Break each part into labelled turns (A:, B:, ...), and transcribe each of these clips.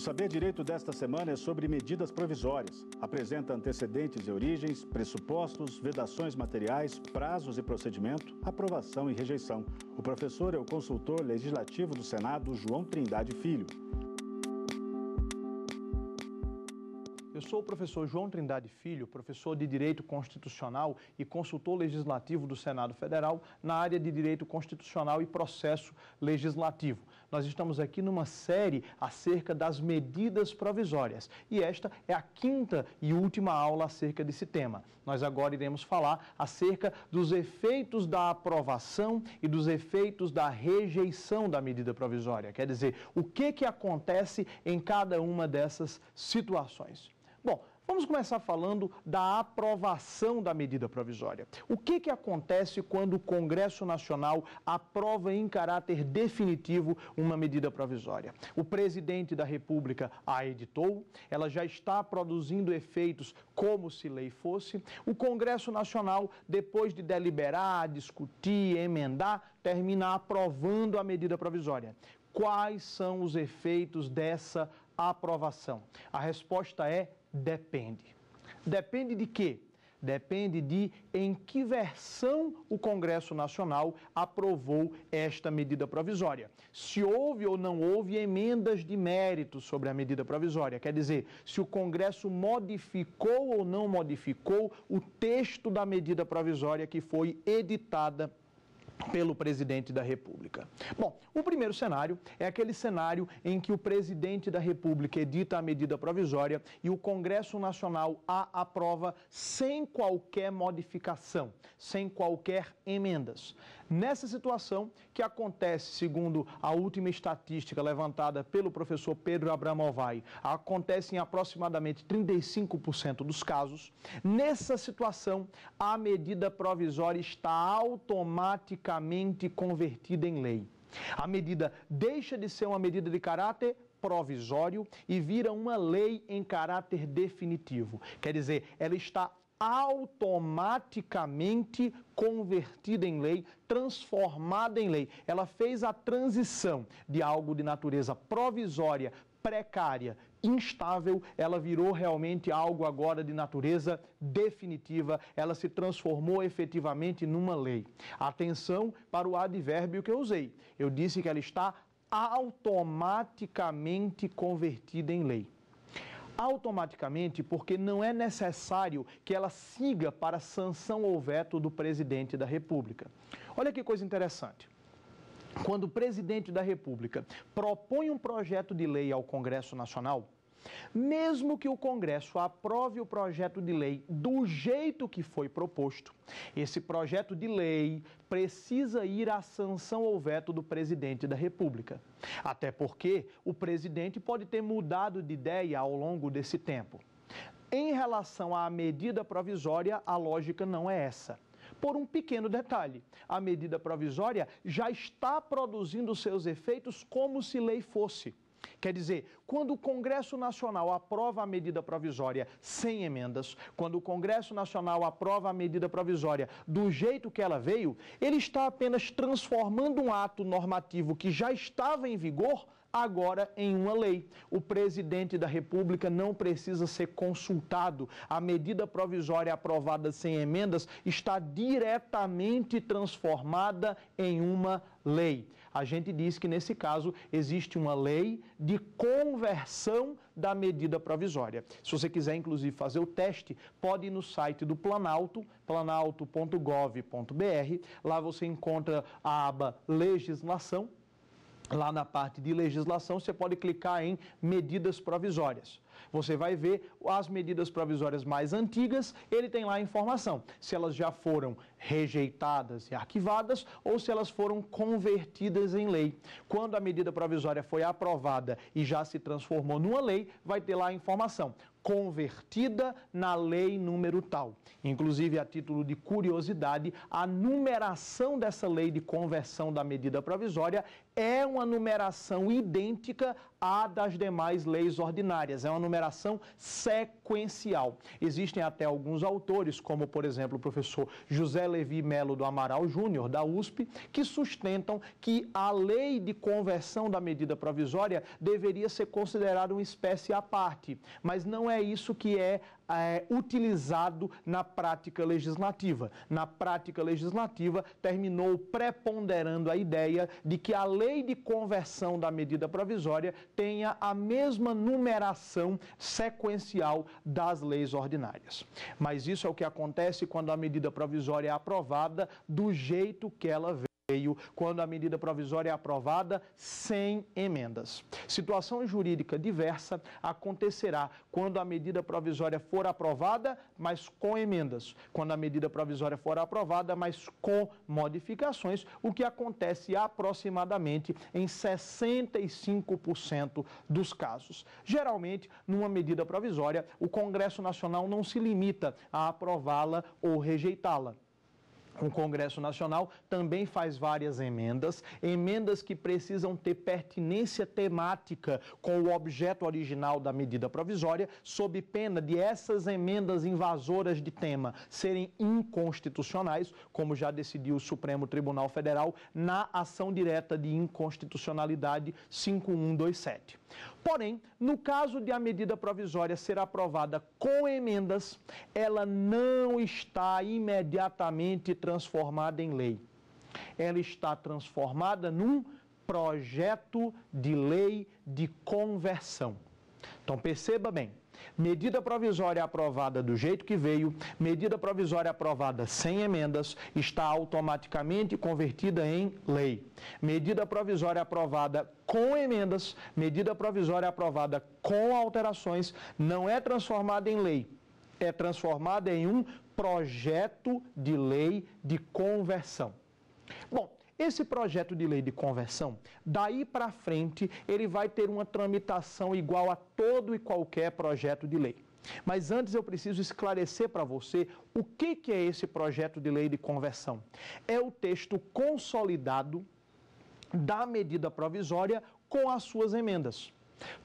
A: O Saber Direito desta semana é sobre medidas provisórias. Apresenta antecedentes e origens, pressupostos, vedações materiais, prazos e procedimento, aprovação e rejeição. O professor é o consultor legislativo do Senado, João Trindade Filho. Eu sou o professor João Trindade Filho, professor de Direito Constitucional e consultor legislativo do Senado Federal na área de Direito Constitucional e Processo Legislativo. Nós estamos aqui numa série acerca das medidas provisórias e esta é a quinta e última aula acerca desse tema. Nós agora iremos falar acerca dos efeitos da aprovação e dos efeitos da rejeição da medida provisória. Quer dizer, o que, que acontece em cada uma dessas situações. Bom, Vamos começar falando da aprovação da medida provisória. O que, que acontece quando o Congresso Nacional aprova em caráter definitivo uma medida provisória? O presidente da República a editou, ela já está produzindo efeitos como se lei fosse. O Congresso Nacional, depois de deliberar, discutir, emendar, termina aprovando a medida provisória. Quais são os efeitos dessa aprovação? A resposta é Depende. Depende de quê? Depende de em que versão o Congresso Nacional aprovou esta medida provisória. Se houve ou não houve emendas de mérito sobre a medida provisória, quer dizer, se o Congresso modificou ou não modificou o texto da medida provisória que foi editada pelo presidente da República. Bom, o primeiro cenário é aquele cenário em que o presidente da República edita a medida provisória e o Congresso Nacional a aprova sem qualquer modificação, sem qualquer emendas. Nessa situação que acontece, segundo a última estatística levantada pelo professor Pedro Abramovai, acontece em aproximadamente 35% dos casos. Nessa situação, a medida provisória está automaticamente convertida em lei. A medida deixa de ser uma medida de caráter provisório e vira uma lei em caráter definitivo. Quer dizer, ela está automaticamente convertida em lei, transformada em lei. Ela fez a transição de algo de natureza provisória, precária, instável, ela virou realmente algo agora de natureza definitiva, ela se transformou efetivamente numa lei. Atenção para o advérbio que eu usei. Eu disse que ela está automaticamente convertida em lei automaticamente, porque não é necessário que ela siga para sanção ou veto do presidente da República. Olha que coisa interessante. Quando o presidente da República propõe um projeto de lei ao Congresso Nacional, mesmo que o Congresso aprove o projeto de lei do jeito que foi proposto, esse projeto de lei precisa ir à sanção ou veto do presidente da República. Até porque o presidente pode ter mudado de ideia ao longo desse tempo. Em relação à medida provisória, a lógica não é essa. Por um pequeno detalhe, a medida provisória já está produzindo seus efeitos como se lei fosse. Quer dizer, quando o Congresso Nacional aprova a medida provisória sem emendas, quando o Congresso Nacional aprova a medida provisória do jeito que ela veio, ele está apenas transformando um ato normativo que já estava em vigor agora em uma lei. O presidente da República não precisa ser consultado. A medida provisória aprovada sem emendas está diretamente transformada em uma lei a gente diz que nesse caso existe uma lei de conversão da medida provisória. Se você quiser, inclusive, fazer o teste, pode ir no site do Planalto, planalto.gov.br. Lá você encontra a aba Legislação. Lá na parte de legislação, você pode clicar em medidas provisórias. Você vai ver as medidas provisórias mais antigas, ele tem lá a informação se elas já foram rejeitadas e arquivadas ou se elas foram convertidas em lei. Quando a medida provisória foi aprovada e já se transformou numa lei, vai ter lá a informação convertida na lei número tal. Inclusive, a título de curiosidade, a numeração dessa lei de conversão da medida provisória é uma numeração idêntica à das demais leis ordinárias, é uma numeração sequencial. Existem até alguns autores, como por exemplo o professor José Levi Melo do Amaral Júnior, da USP, que sustentam que a lei de conversão da medida provisória deveria ser considerada uma espécie à parte, mas não é isso que é é, utilizado na prática legislativa. Na prática legislativa, terminou preponderando a ideia de que a lei de conversão da medida provisória tenha a mesma numeração sequencial das leis ordinárias. Mas isso é o que acontece quando a medida provisória é aprovada do jeito que ela vem quando a medida provisória é aprovada sem emendas. Situação jurídica diversa acontecerá quando a medida provisória for aprovada, mas com emendas. Quando a medida provisória for aprovada, mas com modificações, o que acontece aproximadamente em 65% dos casos. Geralmente, numa medida provisória, o Congresso Nacional não se limita a aprová-la ou rejeitá-la o Congresso Nacional também faz várias emendas, emendas que precisam ter pertinência temática com o objeto original da medida provisória, sob pena de essas emendas invasoras de tema serem inconstitucionais, como já decidiu o Supremo Tribunal Federal na ação direta de inconstitucionalidade 5127. Porém, no caso de a medida provisória ser aprovada com emendas, ela não está imediatamente transformada em lei. Ela está transformada num projeto de lei de conversão. Então perceba bem, Medida provisória aprovada do jeito que veio, medida provisória aprovada sem emendas, está automaticamente convertida em lei. Medida provisória aprovada com emendas, medida provisória aprovada com alterações, não é transformada em lei, é transformada em um projeto de lei de conversão. Bom, esse projeto de lei de conversão, daí para frente, ele vai ter uma tramitação igual a todo e qualquer projeto de lei. Mas antes eu preciso esclarecer para você o que, que é esse projeto de lei de conversão. É o texto consolidado da medida provisória com as suas emendas.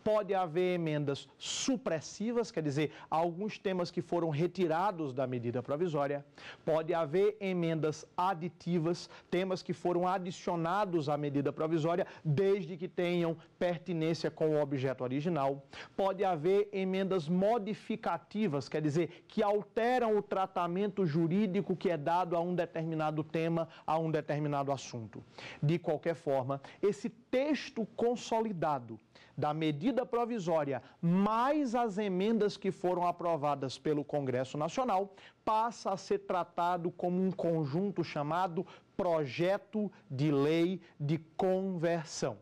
A: Pode haver emendas supressivas, quer dizer, alguns temas que foram retirados da medida provisória. Pode haver emendas aditivas, temas que foram adicionados à medida provisória, desde que tenham pertinência com o objeto original. Pode haver emendas modificativas, quer dizer, que alteram o tratamento jurídico que é dado a um determinado tema, a um determinado assunto. De qualquer forma, esse texto consolidado da medida provisória, mais as emendas que foram aprovadas pelo Congresso Nacional, passa a ser tratado como um conjunto chamado projeto de lei de conversão.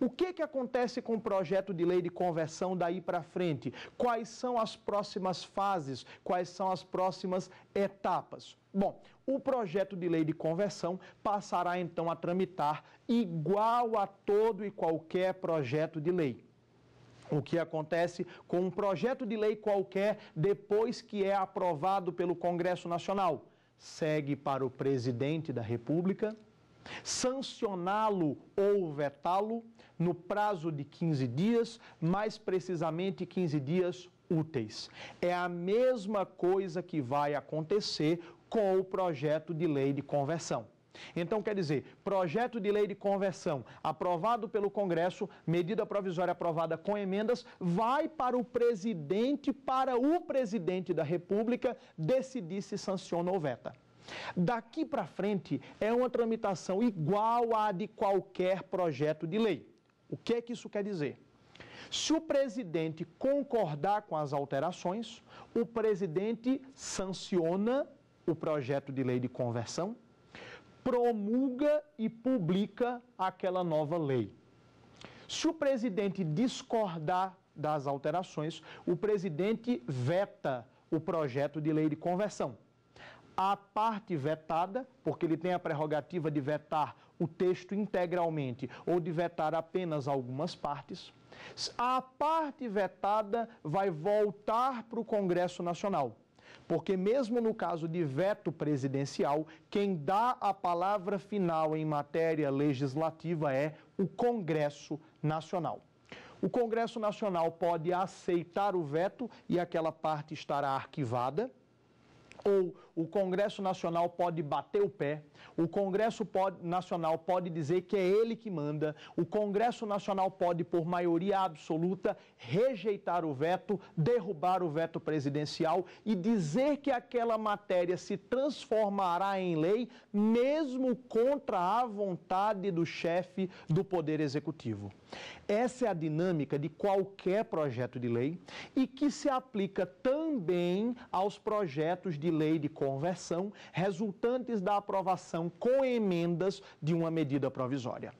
A: O que, que acontece com o projeto de lei de conversão daí para frente? Quais são as próximas fases? Quais são as próximas etapas? Bom, o projeto de lei de conversão passará então a tramitar igual a todo e qualquer projeto de lei. O que acontece com um projeto de lei qualquer depois que é aprovado pelo Congresso Nacional? Segue para o presidente da República sancioná-lo ou vetá-lo no prazo de 15 dias, mais precisamente 15 dias úteis. É a mesma coisa que vai acontecer com o projeto de lei de conversão. Então, quer dizer, projeto de lei de conversão aprovado pelo Congresso, medida provisória aprovada com emendas, vai para o presidente, para o presidente da República, decidir se sanciona ou veta. Daqui para frente é uma tramitação igual à de qualquer projeto de lei. O que é que isso quer dizer? Se o presidente concordar com as alterações, o presidente sanciona o projeto de lei de conversão, promulga e publica aquela nova lei. Se o presidente discordar das alterações, o presidente veta o projeto de lei de conversão. A parte vetada, porque ele tem a prerrogativa de vetar o texto integralmente ou de vetar apenas algumas partes, a parte vetada vai voltar para o Congresso Nacional porque, mesmo no caso de veto presidencial, quem dá a palavra final em matéria legislativa é o Congresso Nacional. O Congresso Nacional pode aceitar o veto e aquela parte estará arquivada, ou o Congresso Nacional pode bater o pé, o Congresso pode, Nacional pode dizer que é ele que manda, o Congresso Nacional pode, por maioria absoluta, rejeitar o veto, derrubar o veto presidencial e dizer que aquela matéria se transformará em lei, mesmo contra a vontade do chefe do Poder Executivo. Essa é a dinâmica de qualquer projeto de lei e que se aplica também aos projetos de lei de conversão resultantes da aprovação com emendas de uma medida provisória.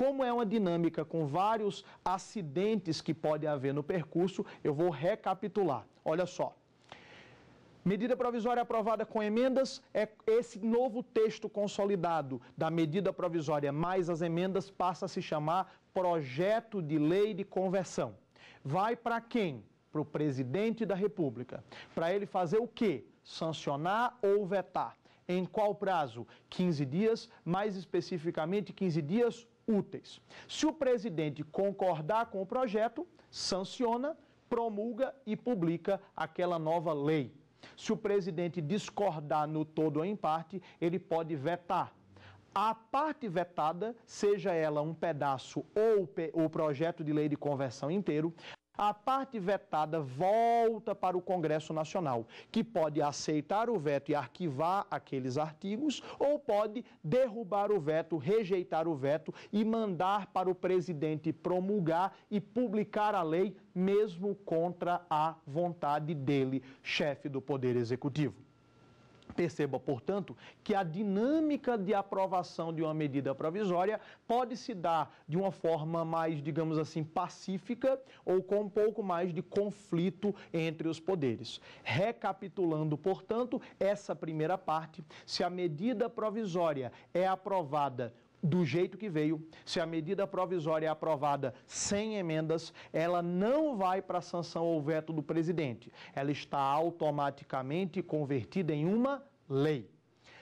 A: Como é uma dinâmica com vários acidentes que pode haver no percurso, eu vou recapitular. Olha só. Medida provisória aprovada com emendas é esse novo texto consolidado da medida provisória mais as emendas passa a se chamar projeto de lei de conversão. Vai para quem? Para o presidente da República. Para ele fazer o quê? sancionar ou vetar. Em qual prazo? 15 dias, mais especificamente 15 dias úteis. Se o presidente concordar com o projeto, sanciona, promulga e publica aquela nova lei. Se o presidente discordar no todo ou em parte, ele pode vetar. A parte vetada, seja ela um pedaço ou o projeto de lei de conversão inteiro, a parte vetada volta para o Congresso Nacional, que pode aceitar o veto e arquivar aqueles artigos, ou pode derrubar o veto, rejeitar o veto e mandar para o presidente promulgar e publicar a lei, mesmo contra a vontade dele, chefe do Poder Executivo. Perceba, portanto, que a dinâmica de aprovação de uma medida provisória pode se dar de uma forma mais, digamos assim, pacífica ou com um pouco mais de conflito entre os poderes. Recapitulando, portanto, essa primeira parte, se a medida provisória é aprovada do jeito que veio, se a medida provisória é aprovada sem emendas, ela não vai para a sanção ou veto do presidente. Ela está automaticamente convertida em uma lei.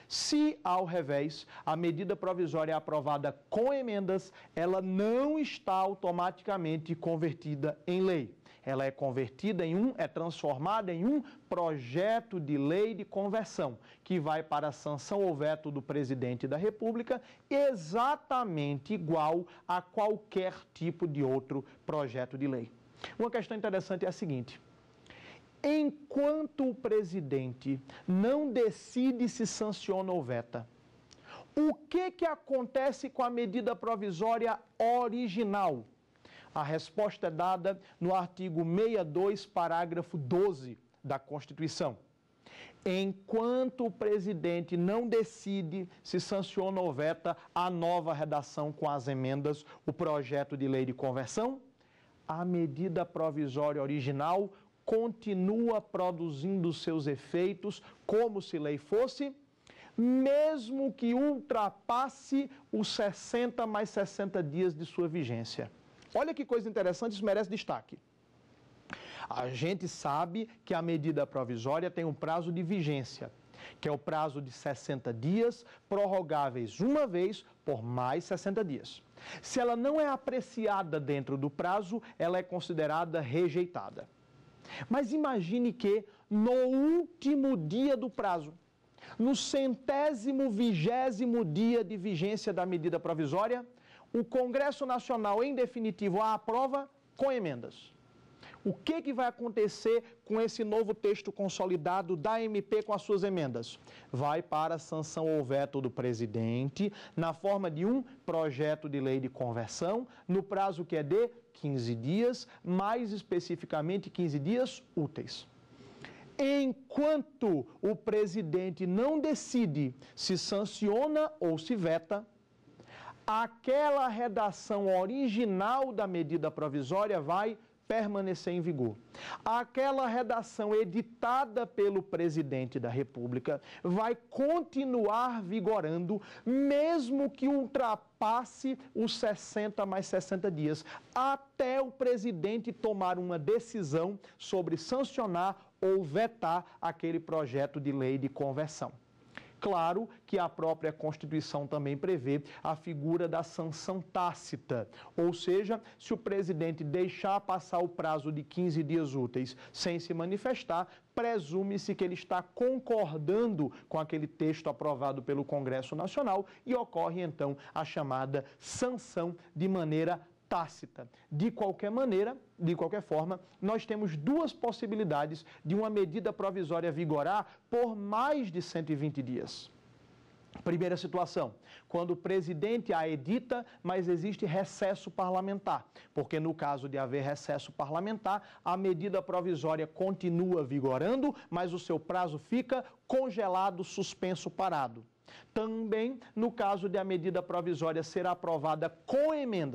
A: Se, ao revés, a medida provisória é aprovada com emendas, ela não está automaticamente convertida em lei ela é convertida em um, é transformada em um projeto de lei de conversão, que vai para sanção ou veto do presidente da República, exatamente igual a qualquer tipo de outro projeto de lei. Uma questão interessante é a seguinte: enquanto o presidente não decide se sanciona ou veta, o que, que acontece com a medida provisória original? A resposta é dada no artigo 62, parágrafo 12 da Constituição. Enquanto o presidente não decide se sanciona ou veta a nova redação com as emendas, o projeto de lei de conversão, a medida provisória original continua produzindo seus efeitos como se lei fosse, mesmo que ultrapasse os 60 mais 60 dias de sua vigência. Olha que coisa interessante, isso merece destaque. A gente sabe que a medida provisória tem um prazo de vigência, que é o prazo de 60 dias, prorrogáveis uma vez por mais 60 dias. Se ela não é apreciada dentro do prazo, ela é considerada rejeitada. Mas imagine que no último dia do prazo, no centésimo vigésimo dia de vigência da medida provisória, o Congresso Nacional, em definitivo, a aprova com emendas. O que, que vai acontecer com esse novo texto consolidado da MP com as suas emendas? Vai para a sanção ou veto do presidente, na forma de um projeto de lei de conversão, no prazo que é de 15 dias, mais especificamente 15 dias úteis. Enquanto o presidente não decide se sanciona ou se veta, aquela redação original da medida provisória vai permanecer em vigor. Aquela redação editada pelo presidente da República vai continuar vigorando, mesmo que ultrapasse os 60 mais 60 dias, até o presidente tomar uma decisão sobre sancionar ou vetar aquele projeto de lei de conversão. Claro que a própria Constituição também prevê a figura da sanção tácita, ou seja, se o presidente deixar passar o prazo de 15 dias úteis sem se manifestar, presume-se que ele está concordando com aquele texto aprovado pelo Congresso Nacional e ocorre então a chamada sanção de maneira tácita. De qualquer maneira, de qualquer forma, nós temos duas possibilidades de uma medida provisória vigorar por mais de 120 dias. Primeira situação, quando o presidente a edita, mas existe recesso parlamentar, porque no caso de haver recesso parlamentar, a medida provisória continua vigorando, mas o seu prazo fica congelado, suspenso, parado. Também no caso de a medida provisória ser aprovada com emenda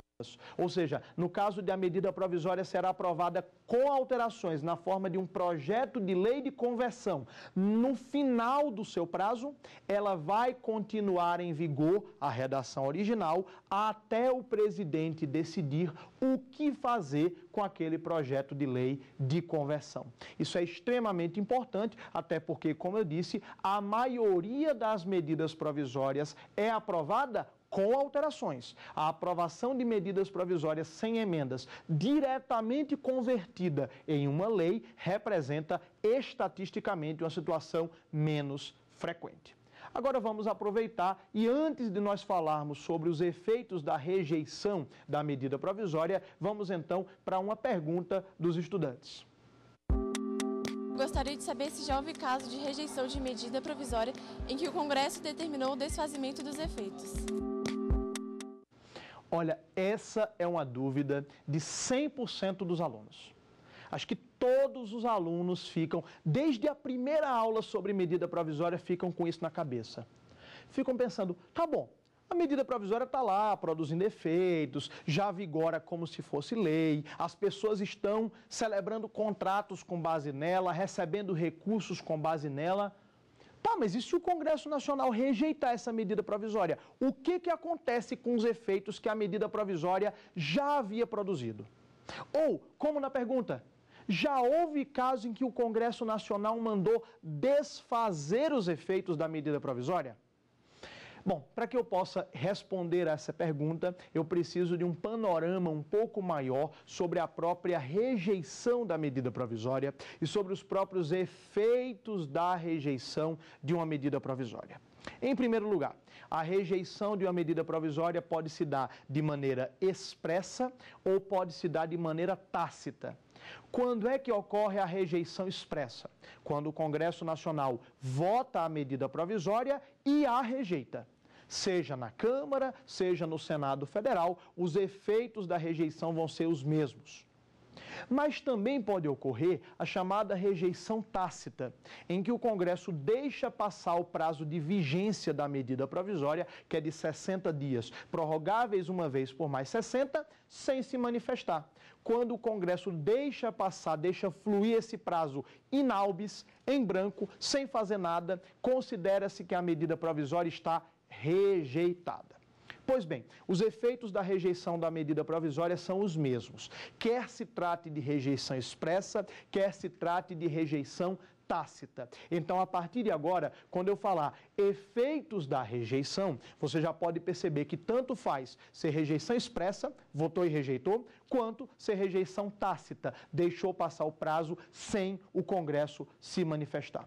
A: ou seja, no caso de a medida provisória será aprovada com alterações na forma de um projeto de lei de conversão, no final do seu prazo, ela vai continuar em vigor a redação original até o presidente decidir o que fazer com aquele projeto de lei de conversão. Isso é extremamente importante, até porque, como eu disse, a maioria das medidas provisórias é aprovada com alterações, a aprovação de medidas provisórias sem emendas, diretamente convertida em uma lei, representa estatisticamente uma situação menos frequente. Agora vamos aproveitar e antes de nós falarmos sobre os efeitos da rejeição da medida provisória, vamos então para uma pergunta dos estudantes. Gostaria de saber se já houve caso de rejeição de medida provisória em que o Congresso determinou o desfazimento dos efeitos. Olha, essa é uma dúvida de 100% dos alunos. Acho que todos os alunos ficam, desde a primeira aula sobre medida provisória, ficam com isso na cabeça. Ficam pensando, tá bom, a medida provisória está lá, produzindo efeitos, já vigora como se fosse lei, as pessoas estão celebrando contratos com base nela, recebendo recursos com base nela, Tá, mas e se o Congresso Nacional rejeitar essa medida provisória? O que, que acontece com os efeitos que a medida provisória já havia produzido? Ou, como na pergunta, já houve caso em que o Congresso Nacional mandou desfazer os efeitos da medida provisória? Bom, para que eu possa responder a essa pergunta, eu preciso de um panorama um pouco maior sobre a própria rejeição da medida provisória e sobre os próprios efeitos da rejeição de uma medida provisória. Em primeiro lugar, a rejeição de uma medida provisória pode se dar de maneira expressa ou pode se dar de maneira tácita. Quando é que ocorre a rejeição expressa? Quando o Congresso Nacional vota a medida provisória e a rejeita seja na Câmara, seja no Senado Federal, os efeitos da rejeição vão ser os mesmos. Mas também pode ocorrer a chamada rejeição tácita, em que o Congresso deixa passar o prazo de vigência da medida provisória, que é de 60 dias, prorrogáveis uma vez por mais 60, sem se manifestar. Quando o Congresso deixa passar, deixa fluir esse prazo inalbis, em branco, sem fazer nada, considera-se que a medida provisória está rejeitada. Pois bem, os efeitos da rejeição da medida provisória são os mesmos, quer se trate de rejeição expressa, quer se trate de rejeição tácita. Então, a partir de agora, quando eu falar efeitos da rejeição, você já pode perceber que tanto faz ser rejeição expressa, votou e rejeitou, quanto ser rejeição tácita, deixou passar o prazo sem o Congresso se manifestar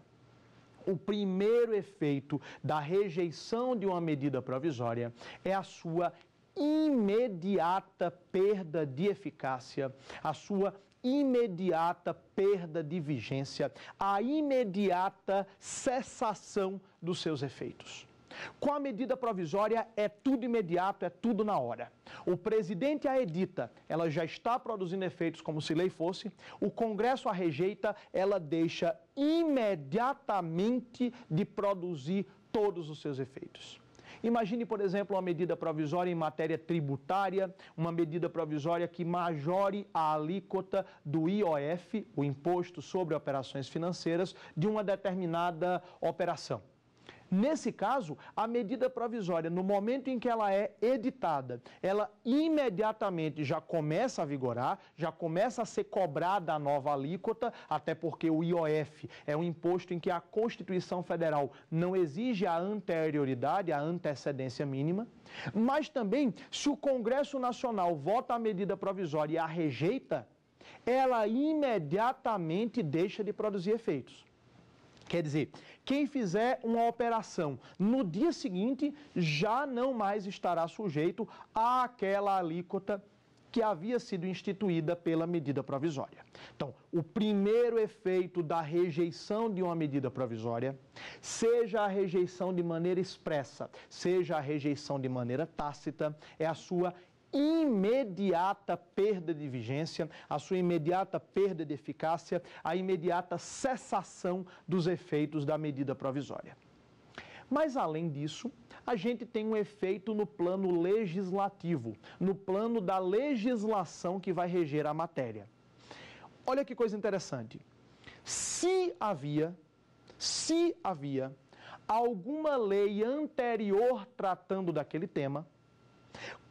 A: o primeiro efeito da rejeição de uma medida provisória é a sua imediata perda de eficácia, a sua imediata perda de vigência, a imediata cessação dos seus efeitos. Com a medida provisória, é tudo imediato, é tudo na hora. O presidente a edita, ela já está produzindo efeitos como se lei fosse, o Congresso a rejeita, ela deixa imediatamente de produzir todos os seus efeitos. Imagine, por exemplo, uma medida provisória em matéria tributária, uma medida provisória que majore a alíquota do IOF, o Imposto sobre Operações Financeiras, de uma determinada operação. Nesse caso, a medida provisória, no momento em que ela é editada, ela imediatamente já começa a vigorar, já começa a ser cobrada a nova alíquota, até porque o IOF é um imposto em que a Constituição Federal não exige a anterioridade, a antecedência mínima, mas também, se o Congresso Nacional vota a medida provisória e a rejeita, ela imediatamente deixa de produzir efeitos. Quer dizer, quem fizer uma operação no dia seguinte já não mais estará sujeito àquela alíquota que havia sido instituída pela medida provisória. Então, o primeiro efeito da rejeição de uma medida provisória, seja a rejeição de maneira expressa, seja a rejeição de maneira tácita, é a sua imediata perda de vigência, a sua imediata perda de eficácia, a imediata cessação dos efeitos da medida provisória. Mas, além disso, a gente tem um efeito no plano legislativo, no plano da legislação que vai reger a matéria. Olha que coisa interessante. Se havia, se havia alguma lei anterior tratando daquele tema,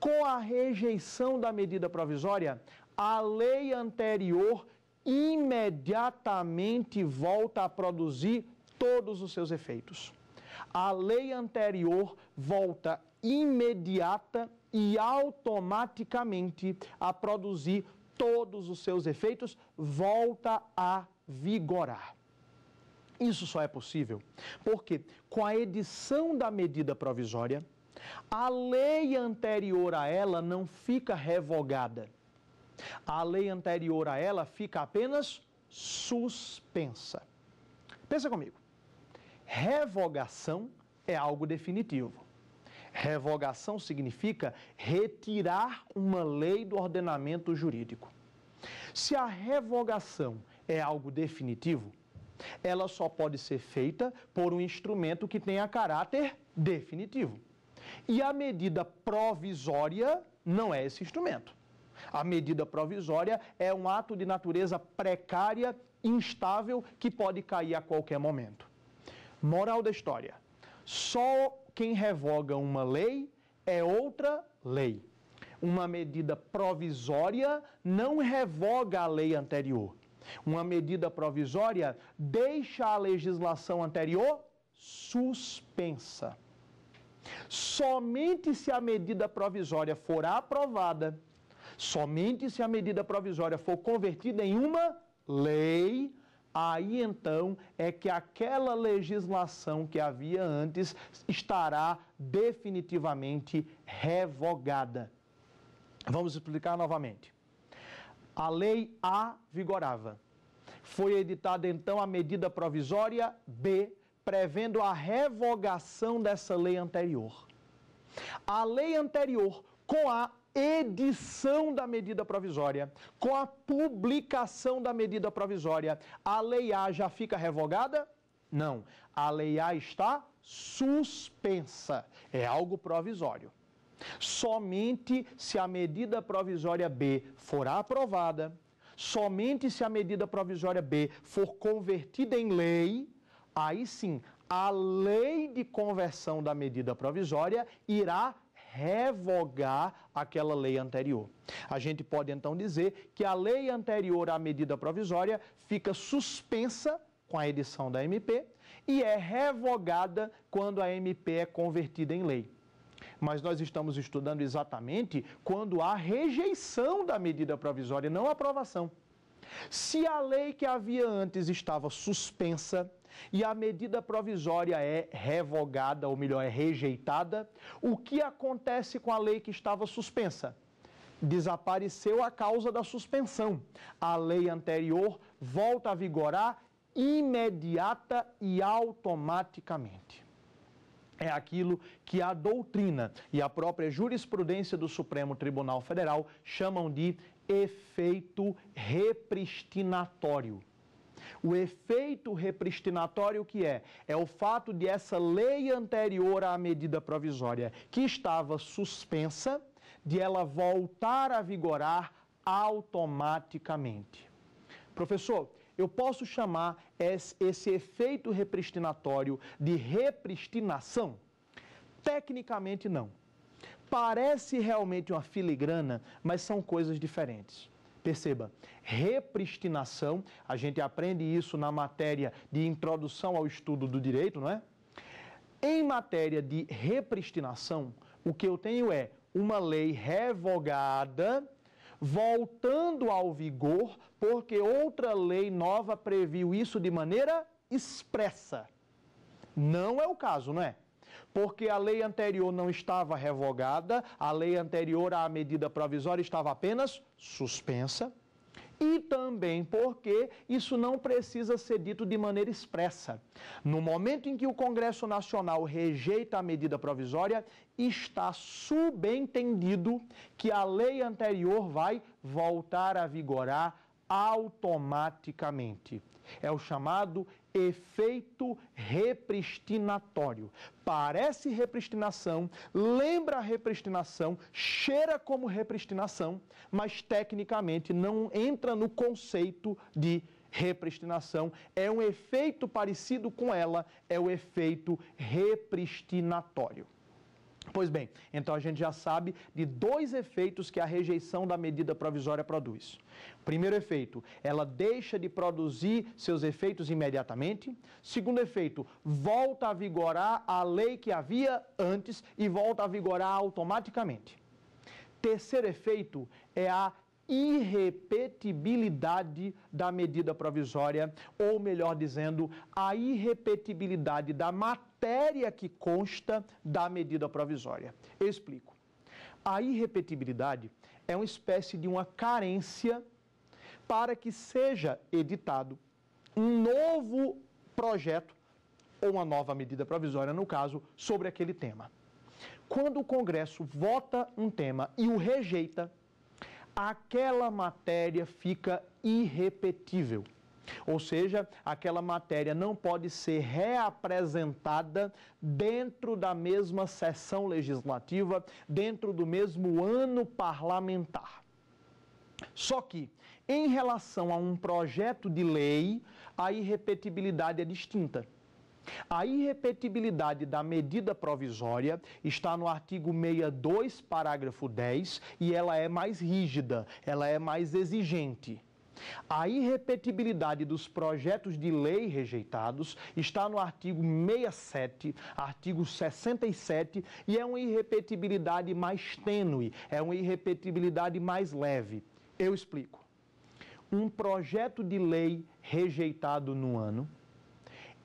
A: com a rejeição da medida provisória, a lei anterior imediatamente volta a produzir todos os seus efeitos. A lei anterior volta imediata e automaticamente a produzir todos os seus efeitos, volta a vigorar. Isso só é possível porque, com a edição da medida provisória, a lei anterior a ela não fica revogada. A lei anterior a ela fica apenas suspensa. Pensa comigo. Revogação é algo definitivo. Revogação significa retirar uma lei do ordenamento jurídico. Se a revogação é algo definitivo, ela só pode ser feita por um instrumento que tenha caráter definitivo. E a medida provisória não é esse instrumento. A medida provisória é um ato de natureza precária, instável, que pode cair a qualquer momento. Moral da história: só quem revoga uma lei é outra lei. Uma medida provisória não revoga a lei anterior. Uma medida provisória deixa a legislação anterior suspensa. Somente se a medida provisória for aprovada, somente se a medida provisória for convertida em uma lei, aí então é que aquela legislação que havia antes estará definitivamente revogada. Vamos explicar novamente. A lei A vigorava. Foi editada então a medida provisória B prevendo a revogação dessa lei anterior. A lei anterior, com a edição da medida provisória, com a publicação da medida provisória, a lei A já fica revogada? Não. A lei A está suspensa. É algo provisório. Somente se a medida provisória B for aprovada, somente se a medida provisória B for convertida em lei, aí sim a lei de conversão da medida provisória irá revogar aquela lei anterior. A gente pode então dizer que a lei anterior à medida provisória fica suspensa com a edição da MP e é revogada quando a MP é convertida em lei. Mas nós estamos estudando exatamente quando há rejeição da medida provisória, não aprovação. Se a lei que havia antes estava suspensa, e a medida provisória é revogada, ou melhor, é rejeitada, o que acontece com a lei que estava suspensa? Desapareceu a causa da suspensão. A lei anterior volta a vigorar imediata e automaticamente. É aquilo que a doutrina e a própria jurisprudência do Supremo Tribunal Federal chamam de efeito repristinatório o efeito repristinatório que é? É o fato de essa lei anterior à medida provisória, que estava suspensa, de ela voltar a vigorar automaticamente. Professor, eu posso chamar esse efeito repristinatório de repristinação? Tecnicamente, não. Parece realmente uma filigrana, mas são coisas diferentes. Perceba, repristinação, a gente aprende isso na matéria de introdução ao estudo do direito, não é? Em matéria de repristinação, o que eu tenho é uma lei revogada, voltando ao vigor, porque outra lei nova previu isso de maneira expressa. Não é o caso, não é? porque a lei anterior não estava revogada, a lei anterior à medida provisória estava apenas suspensa. E também porque isso não precisa ser dito de maneira expressa. No momento em que o Congresso Nacional rejeita a medida provisória, está subentendido que a lei anterior vai voltar a vigorar automaticamente. É o chamado efeito repristinatório. Parece repristinação, lembra repristinação, cheira como repristinação, mas tecnicamente não entra no conceito de repristinação. É um efeito parecido com ela, é o efeito repristinatório. Pois bem, então a gente já sabe de dois efeitos que a rejeição da medida provisória produz. Primeiro efeito, ela deixa de produzir seus efeitos imediatamente. Segundo efeito, volta a vigorar a lei que havia antes e volta a vigorar automaticamente. Terceiro efeito é a irrepetibilidade da medida provisória, ou melhor dizendo, a irrepetibilidade da matéria matéria que consta da medida provisória. Eu explico. A irrepetibilidade é uma espécie de uma carência para que seja editado um novo projeto ou uma nova medida provisória, no caso, sobre aquele tema. Quando o Congresso vota um tema e o rejeita, aquela matéria fica irrepetível. Ou seja, aquela matéria não pode ser reapresentada dentro da mesma sessão legislativa, dentro do mesmo ano parlamentar. Só que, em relação a um projeto de lei, a irrepetibilidade é distinta. A irrepetibilidade da medida provisória está no artigo 62, parágrafo 10, e ela é mais rígida, ela é mais exigente. A irrepetibilidade dos projetos de lei rejeitados está no artigo 67, artigo 67 e é uma irrepetibilidade mais tênue, é uma irrepetibilidade mais leve. Eu explico. Um projeto de lei rejeitado no ano,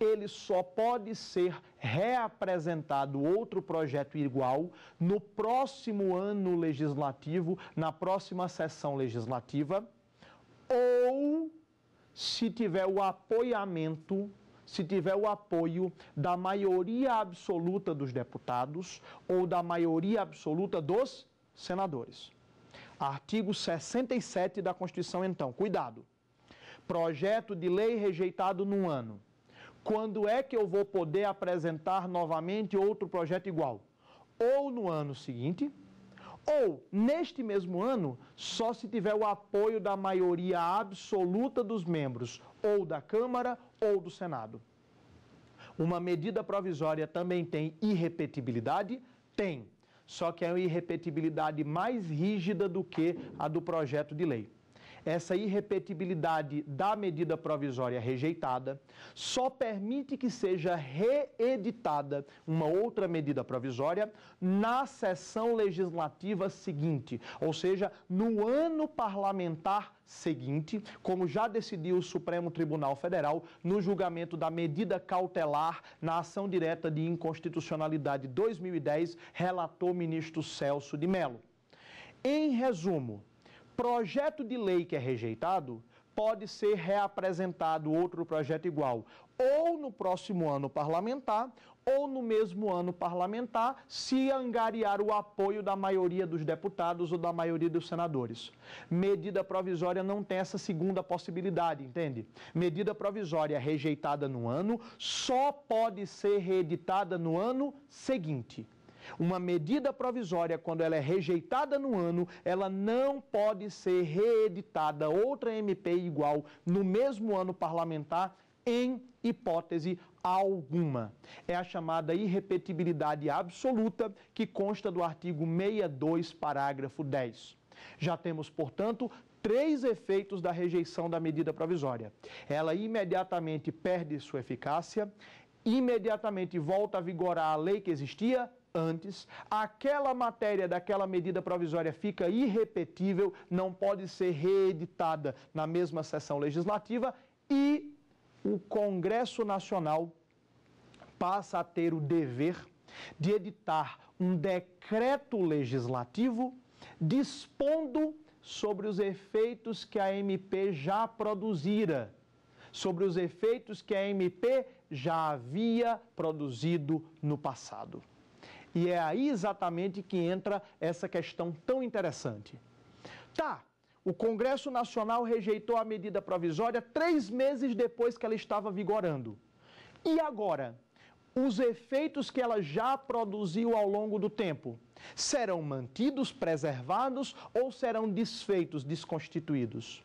A: ele só pode ser reapresentado outro projeto igual no próximo ano legislativo, na próxima sessão legislativa ou se tiver o apoiamento, se tiver o apoio da maioria absoluta dos deputados ou da maioria absoluta dos senadores. Artigo 67 da Constituição, então, cuidado. Projeto de lei rejeitado num ano. Quando é que eu vou poder apresentar novamente outro projeto igual? Ou no ano seguinte, ou, neste mesmo ano, só se tiver o apoio da maioria absoluta dos membros, ou da Câmara ou do Senado. Uma medida provisória também tem irrepetibilidade? Tem. Só que é uma irrepetibilidade mais rígida do que a do projeto de lei. Essa irrepetibilidade da medida provisória rejeitada só permite que seja reeditada uma outra medida provisória na sessão legislativa seguinte, ou seja, no ano parlamentar seguinte, como já decidiu o Supremo Tribunal Federal no julgamento da medida cautelar na ação direta de inconstitucionalidade 2010, relatou ministro Celso de Mello. Em resumo, projeto de lei que é rejeitado pode ser reapresentado outro projeto igual, ou no próximo ano parlamentar, ou no mesmo ano parlamentar, se angariar o apoio da maioria dos deputados ou da maioria dos senadores. Medida provisória não tem essa segunda possibilidade, entende? Medida provisória rejeitada no ano só pode ser reeditada no ano seguinte. Uma medida provisória, quando ela é rejeitada no ano, ela não pode ser reeditada outra MP igual no mesmo ano parlamentar em hipótese alguma. É a chamada irrepetibilidade absoluta que consta do artigo 62, parágrafo 10. Já temos, portanto, três efeitos da rejeição da medida provisória. Ela imediatamente perde sua eficácia, imediatamente volta a vigorar a lei que existia antes, aquela matéria daquela medida provisória fica irrepetível, não pode ser reeditada na mesma sessão legislativa e o Congresso Nacional passa a ter o dever de editar um decreto legislativo dispondo sobre os efeitos que a MP já produzira, sobre os efeitos que a MP já havia produzido no passado. E é aí exatamente que entra essa questão tão interessante. Tá, o Congresso Nacional rejeitou a medida provisória três meses depois que ela estava vigorando. E agora? Os efeitos que ela já produziu ao longo do tempo serão mantidos, preservados ou serão desfeitos, desconstituídos?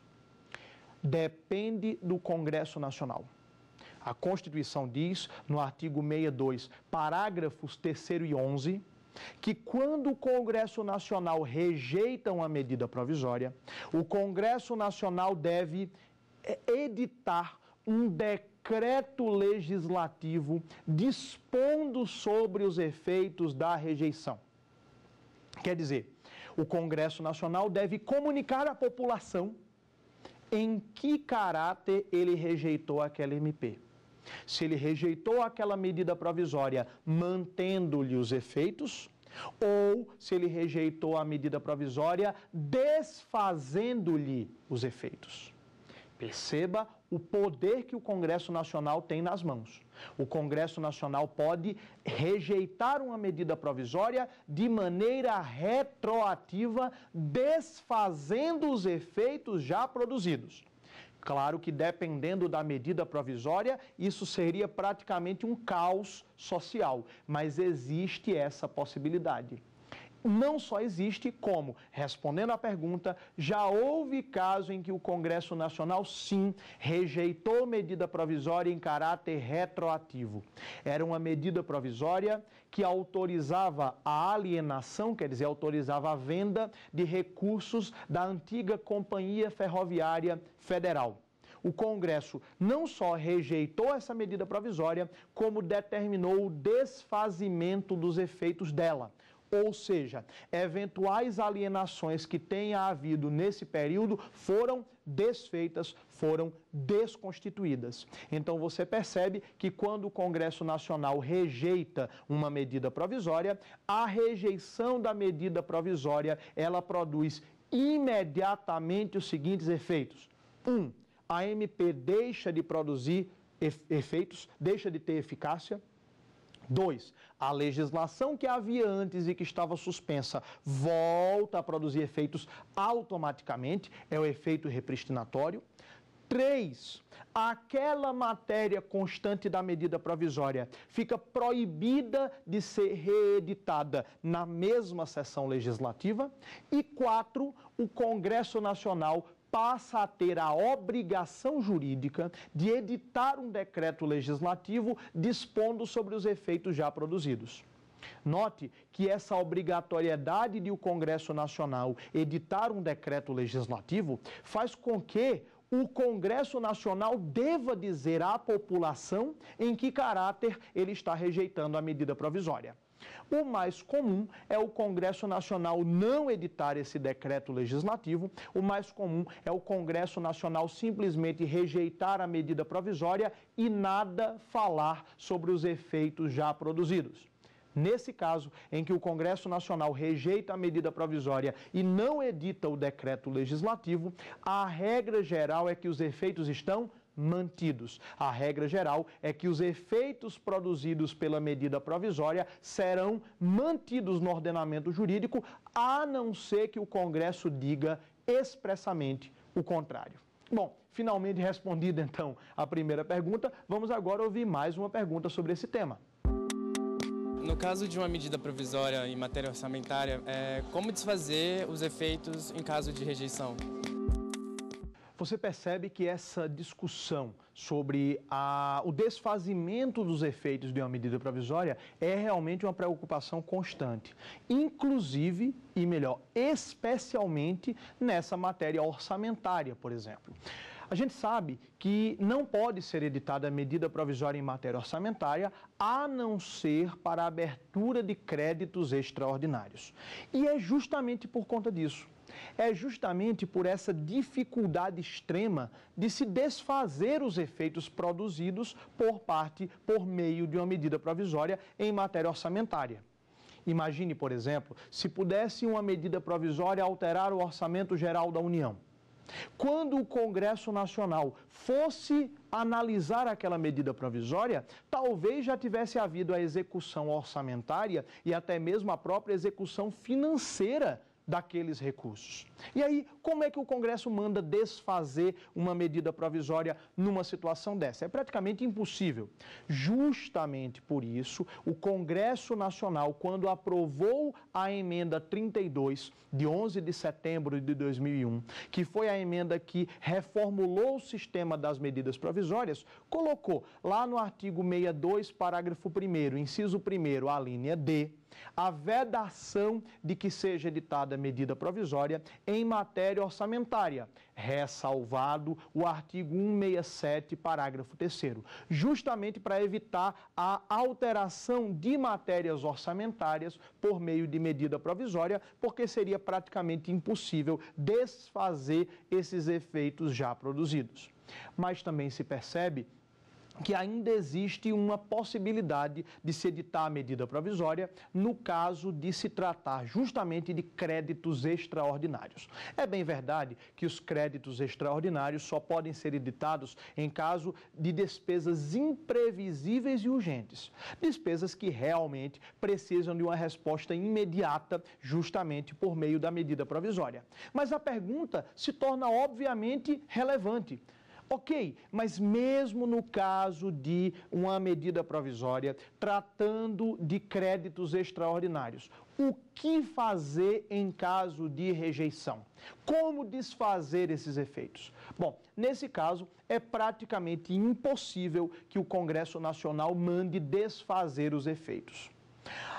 A: Depende do Congresso Nacional. A Constituição diz, no artigo 62, parágrafos 3 e 11, que quando o Congresso Nacional rejeita uma medida provisória, o Congresso Nacional deve é, editar um decreto legislativo dispondo sobre os efeitos da rejeição. Quer dizer, o Congresso Nacional deve comunicar à população em que caráter ele rejeitou aquela MP. Se ele rejeitou aquela medida provisória, mantendo-lhe os efeitos, ou se ele rejeitou a medida provisória, desfazendo-lhe os efeitos. Perceba o poder que o Congresso Nacional tem nas mãos. O Congresso Nacional pode rejeitar uma medida provisória de maneira retroativa, desfazendo os efeitos já produzidos. Claro que dependendo da medida provisória, isso seria praticamente um caos social, mas existe essa possibilidade não só existe, como, respondendo à pergunta, já houve caso em que o Congresso Nacional, sim, rejeitou medida provisória em caráter retroativo. Era uma medida provisória que autorizava a alienação, quer dizer, autorizava a venda de recursos da antiga Companhia Ferroviária Federal. O Congresso não só rejeitou essa medida provisória, como determinou o desfazimento dos efeitos dela ou seja, eventuais alienações que tenha havido nesse período foram desfeitas, foram desconstituídas. Então você percebe que quando o Congresso Nacional rejeita uma medida provisória, a rejeição da medida provisória, ela produz imediatamente os seguintes efeitos. Um, a MP deixa de produzir efeitos, deixa de ter eficácia. Dois, a legislação que havia antes e que estava suspensa volta a produzir efeitos automaticamente, é o efeito repristinatório. 3. Aquela matéria constante da medida provisória fica proibida de ser reeditada na mesma sessão legislativa. E 4. O Congresso Nacional passa a ter a obrigação jurídica de editar um decreto legislativo dispondo sobre os efeitos já produzidos. Note que essa obrigatoriedade de o Congresso Nacional editar um decreto legislativo faz com que o Congresso Nacional deva dizer à população em que caráter ele está rejeitando a medida provisória. O mais comum é o Congresso Nacional não editar esse decreto legislativo, o mais comum é o Congresso Nacional simplesmente rejeitar a medida provisória e nada falar sobre os efeitos já produzidos. Nesse caso, em que o Congresso Nacional rejeita a medida provisória e não edita o decreto legislativo, a regra geral é que os efeitos estão mantidos. A regra geral é que os efeitos produzidos pela medida provisória serão mantidos no ordenamento jurídico, a não ser que o Congresso diga expressamente o contrário. Bom, finalmente respondida então a primeira pergunta, vamos agora ouvir mais uma pergunta sobre esse tema. No caso de uma medida provisória em matéria orçamentária, é, como desfazer os efeitos em caso de rejeição? você percebe que essa discussão sobre a, o desfazimento dos efeitos de uma medida provisória é realmente uma preocupação constante, inclusive e melhor, especialmente nessa matéria orçamentária, por exemplo. A gente sabe que não pode ser editada medida provisória em matéria orçamentária, a não ser para abertura de créditos extraordinários. E é justamente por conta disso é justamente por essa dificuldade extrema de se desfazer os efeitos produzidos por parte, por meio de uma medida provisória em matéria orçamentária. Imagine, por exemplo, se pudesse uma medida provisória alterar o orçamento geral da União. Quando o Congresso Nacional fosse analisar aquela medida provisória, talvez já tivesse havido a execução orçamentária e até mesmo a própria execução financeira daqueles recursos. E aí, como é que o Congresso manda desfazer uma medida provisória numa situação dessa? É praticamente impossível. Justamente por isso, o Congresso Nacional, quando aprovou a emenda 32 de 11 de setembro de 2001, que foi a emenda que reformulou o sistema das medidas provisórias, colocou lá no artigo 62, parágrafo 1 inciso 1 a linha D, a vedação de que seja editada medida provisória em matéria matéria orçamentária, ressalvado o artigo 167, parágrafo 3, justamente para evitar a alteração de matérias orçamentárias por meio de medida provisória, porque seria praticamente impossível desfazer esses efeitos já produzidos. Mas também se percebe que ainda existe uma possibilidade de se editar a medida provisória no caso de se tratar justamente de créditos extraordinários. É bem verdade que os créditos extraordinários só podem ser editados em caso de despesas imprevisíveis e urgentes, despesas que realmente precisam de uma resposta imediata, justamente por meio da medida provisória. Mas a pergunta se torna obviamente relevante Ok, mas mesmo no caso de uma medida provisória, tratando de créditos extraordinários, o que fazer em caso de rejeição? Como desfazer esses efeitos? Bom, nesse caso, é praticamente impossível que o Congresso Nacional mande desfazer os efeitos.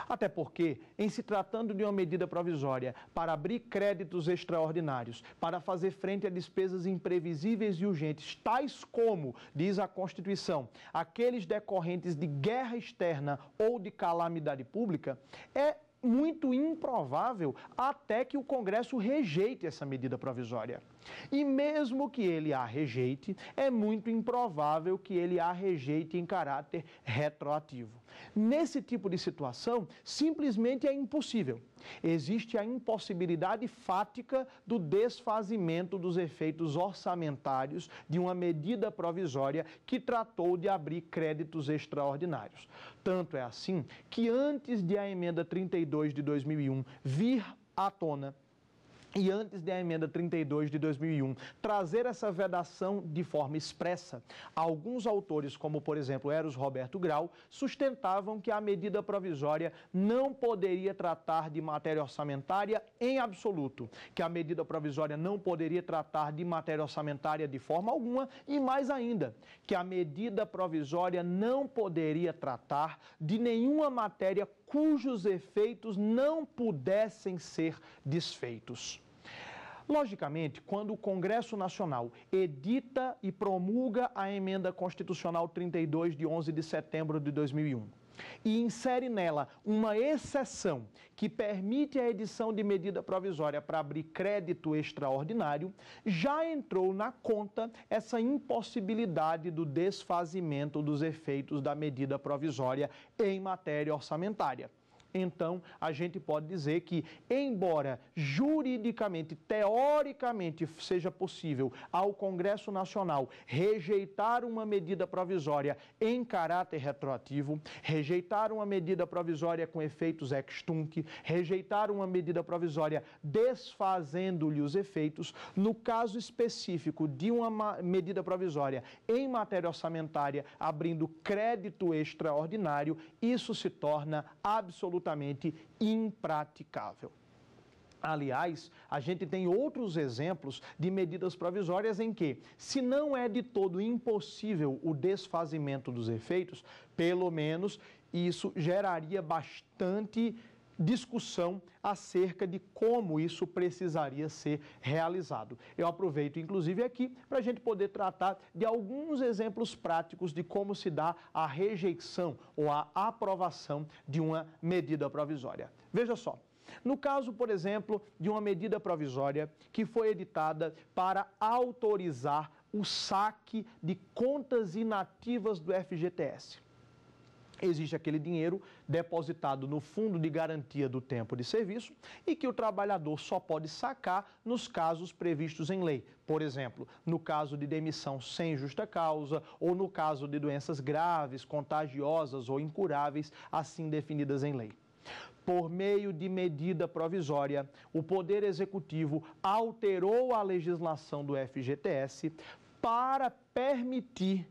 A: Até porque, em se tratando de uma medida provisória para abrir créditos extraordinários, para fazer frente a despesas imprevisíveis e urgentes, tais como, diz a Constituição, aqueles decorrentes de guerra externa ou de calamidade pública, é muito improvável até que o Congresso rejeite essa medida provisória. E mesmo que ele a rejeite, é muito improvável que ele a rejeite em caráter retroativo. Nesse tipo de situação, simplesmente é impossível. Existe a impossibilidade fática do desfazimento dos efeitos orçamentários de uma medida provisória que tratou de abrir créditos extraordinários. Tanto é assim que antes de a emenda 32 de 2001 vir à tona, e antes da emenda 32 de 2001 trazer essa vedação de forma expressa, alguns autores, como por exemplo Eros Roberto Grau, sustentavam que a medida provisória não poderia tratar de matéria orçamentária em absoluto, que a medida provisória não poderia tratar de matéria orçamentária de forma alguma e mais ainda, que a medida provisória não poderia tratar de nenhuma matéria cujos efeitos não pudessem ser desfeitos. Logicamente, quando o Congresso Nacional edita e promulga a emenda constitucional 32 de 11 de setembro de 2001, e insere nela uma exceção que permite a edição de medida provisória para abrir crédito extraordinário, já entrou na conta essa impossibilidade do desfazimento dos efeitos da medida provisória em matéria orçamentária então a gente pode dizer que, embora juridicamente, teoricamente, seja possível ao Congresso Nacional rejeitar uma medida provisória em caráter retroativo, rejeitar uma medida provisória com efeitos ex tunc, rejeitar uma medida provisória desfazendo-lhe os efeitos, no caso específico de uma medida provisória em matéria orçamentária abrindo crédito extraordinário, isso se torna absolutamente absolutamente impraticável. Aliás, a gente tem outros exemplos de medidas provisórias em que, se não é de todo impossível o desfazimento dos efeitos, pelo menos isso geraria bastante discussão acerca de como isso precisaria ser realizado. Eu aproveito, inclusive, aqui para a gente poder tratar de alguns exemplos práticos de como se dá a rejeição ou a aprovação de uma medida provisória. Veja só. No caso, por exemplo, de uma medida provisória que foi editada para autorizar o saque de contas inativas do FGTS existe aquele dinheiro depositado no fundo de garantia do tempo de serviço e que o trabalhador só pode sacar nos casos previstos em lei. Por exemplo, no caso de demissão sem justa causa ou no caso de doenças graves, contagiosas ou incuráveis, assim definidas em lei. Por meio de medida provisória, o Poder Executivo alterou a legislação do FGTS para permitir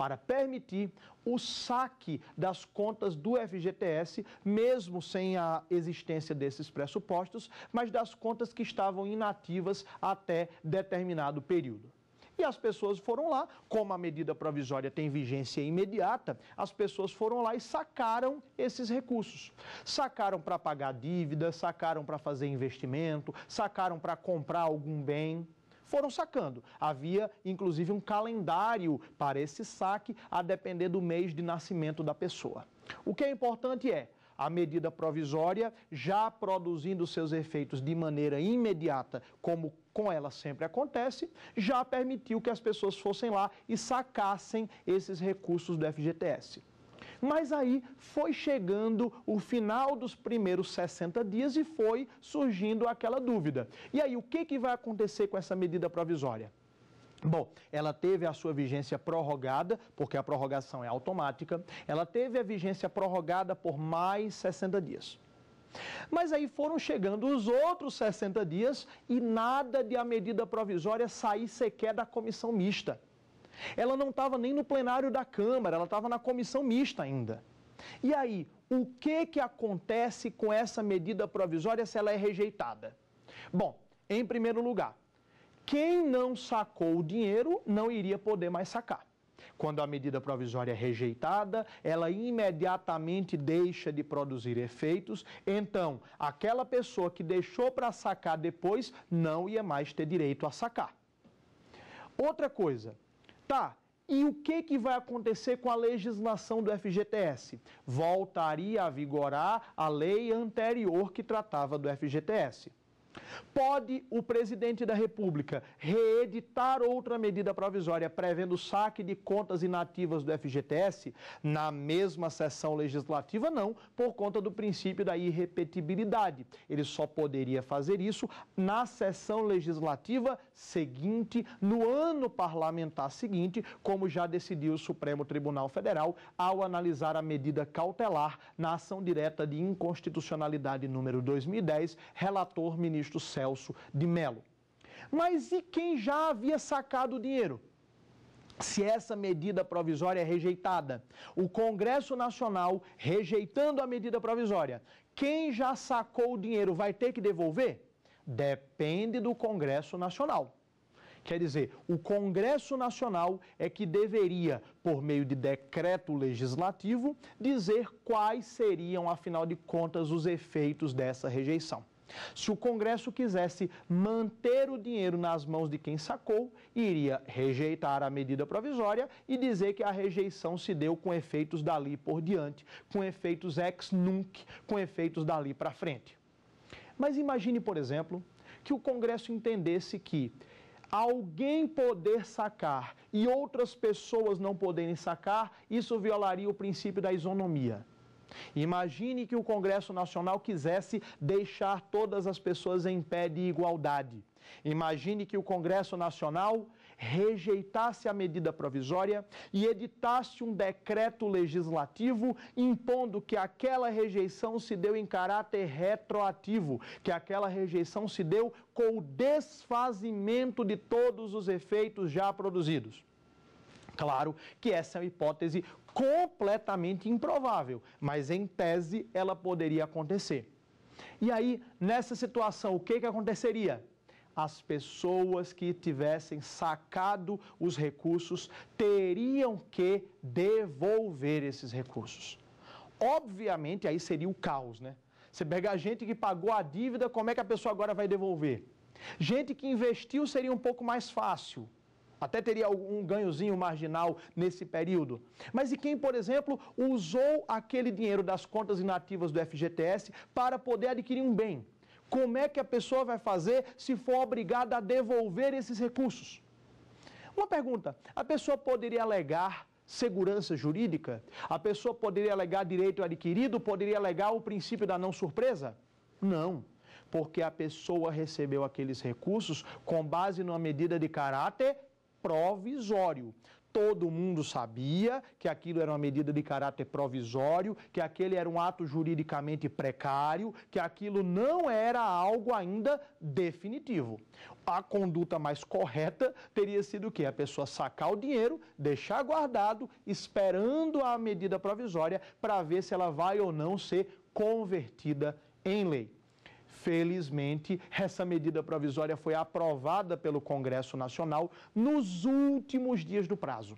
A: para permitir o saque das contas do FGTS, mesmo sem a existência desses pressupostos, mas das contas que estavam inativas até determinado período. E as pessoas foram lá, como a medida provisória tem vigência imediata, as pessoas foram lá e sacaram esses recursos. Sacaram para pagar dívida, sacaram para fazer investimento, sacaram para comprar algum bem foram sacando. Havia, inclusive, um calendário para esse saque, a depender do mês de nascimento da pessoa. O que é importante é a medida provisória, já produzindo seus efeitos de maneira imediata, como com ela sempre acontece, já permitiu que as pessoas fossem lá e sacassem esses recursos do FGTS. Mas aí foi chegando o final dos primeiros 60 dias e foi surgindo aquela dúvida. E aí, o que, que vai acontecer com essa medida provisória? Bom, ela teve a sua vigência prorrogada, porque a prorrogação é automática, ela teve a vigência prorrogada por mais 60 dias. Mas aí foram chegando os outros 60 dias e nada de a medida provisória sair sequer da comissão mista. Ela não estava nem no plenário da Câmara, ela estava na comissão mista ainda. E aí, o que, que acontece com essa medida provisória se ela é rejeitada? Bom, em primeiro lugar, quem não sacou o dinheiro não iria poder mais sacar. Quando a medida provisória é rejeitada, ela imediatamente deixa de produzir efeitos. Então, aquela pessoa que deixou para sacar depois não ia mais ter direito a sacar. Outra coisa, Tá, e o que, que vai acontecer com a legislação do FGTS? Voltaria a vigorar a lei anterior que tratava do FGTS. Pode o presidente da República reeditar outra medida provisória prevendo o saque de contas inativas do FGTS na mesma sessão legislativa? Não, por conta do princípio da irrepetibilidade. Ele só poderia fazer isso na sessão legislativa seguinte, no ano parlamentar seguinte, como já decidiu o Supremo Tribunal Federal ao analisar a medida cautelar na ação direta de inconstitucionalidade número 2010, relator ministro Celso de Mello. Mas e quem já havia sacado o dinheiro? Se essa medida provisória é rejeitada, o Congresso Nacional rejeitando a medida provisória, quem já sacou o dinheiro vai ter que devolver? Depende do Congresso Nacional. Quer dizer, o Congresso Nacional é que deveria, por meio de decreto legislativo, dizer quais seriam, afinal de contas, os efeitos dessa rejeição. Se o Congresso quisesse manter o dinheiro nas mãos de quem sacou, iria rejeitar a medida provisória e dizer que a rejeição se deu com efeitos dali por diante, com efeitos ex nunc, com efeitos dali para frente. Mas imagine, por exemplo, que o Congresso entendesse que alguém poder sacar e outras pessoas não poderem sacar, isso violaria o princípio da isonomia. Imagine que o Congresso Nacional quisesse deixar todas as pessoas em pé de igualdade. Imagine que o Congresso Nacional rejeitasse a medida provisória e editasse um decreto legislativo impondo que aquela rejeição se deu em caráter retroativo, que aquela rejeição se deu com o desfazimento de todos os efeitos já produzidos. Claro que essa é uma hipótese completamente improvável, mas em tese ela poderia acontecer. E aí, nessa situação, o que, que aconteceria? as pessoas que tivessem sacado os recursos teriam que devolver esses recursos. Obviamente, aí seria o caos, né? Você pega a gente que pagou a dívida, como é que a pessoa agora vai devolver? Gente que investiu seria um pouco mais fácil. Até teria algum ganhozinho marginal nesse período. Mas e quem, por exemplo, usou aquele dinheiro das contas inativas do FGTS para poder adquirir um bem? Como é que a pessoa vai fazer se for obrigada a devolver esses recursos? Uma pergunta: a pessoa poderia alegar segurança jurídica? A pessoa poderia alegar direito adquirido? Poderia alegar o princípio da não surpresa? Não, porque a pessoa recebeu aqueles recursos com base numa medida de caráter provisório. Todo mundo sabia que aquilo era uma medida de caráter provisório, que aquele era um ato juridicamente precário, que aquilo não era algo ainda definitivo. A conduta mais correta teria sido o quê? A pessoa sacar o dinheiro, deixar guardado, esperando a medida provisória para ver se ela vai ou não ser convertida em lei. Felizmente, essa medida provisória foi aprovada pelo Congresso Nacional nos últimos dias do prazo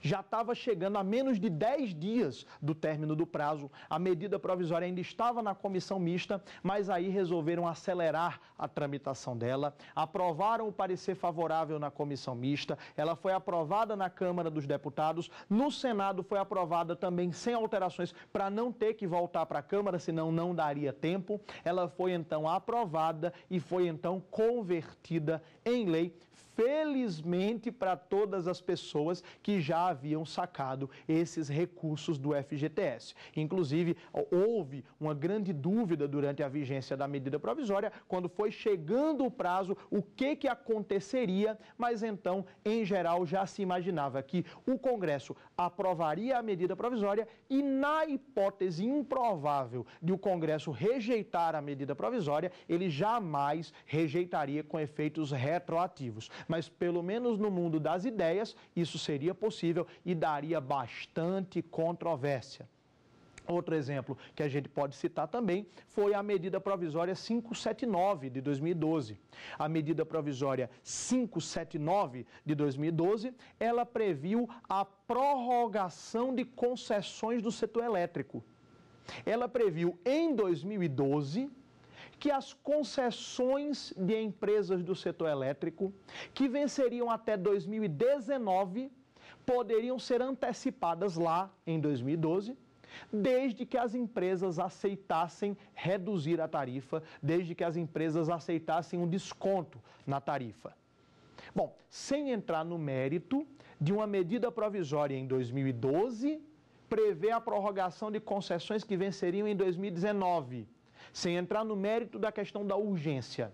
A: já estava chegando a menos de 10 dias do término do prazo. A medida provisória ainda estava na comissão mista, mas aí resolveram acelerar a tramitação dela, aprovaram o parecer favorável na comissão mista, ela foi aprovada na Câmara dos Deputados, no Senado foi aprovada também sem alterações para não ter que voltar para a Câmara, senão não daria tempo. Ela foi então aprovada e foi então convertida em lei felizmente para todas as pessoas que já haviam sacado esses recursos do FGTS. Inclusive, houve uma grande dúvida durante a vigência da medida provisória, quando foi chegando o prazo, o que, que aconteceria, mas então, em geral, já se imaginava que o Congresso aprovaria a medida provisória e, na hipótese improvável de o Congresso rejeitar a medida provisória, ele jamais rejeitaria com efeitos retroativos mas pelo menos no mundo das ideias, isso seria possível e daria bastante controvérsia. Outro exemplo que a gente pode citar também foi a medida provisória 579 de 2012. A medida provisória 579 de 2012, ela previu a prorrogação de concessões do setor elétrico. Ela previu em 2012 que as concessões de empresas do setor elétrico, que venceriam até 2019, poderiam ser antecipadas lá em 2012 desde que as empresas aceitassem reduzir a tarifa, desde que as empresas aceitassem um desconto na tarifa. Bom, sem entrar no mérito de uma medida provisória em 2012, prevê a prorrogação de concessões que venceriam em 2019 sem entrar no mérito da questão da urgência.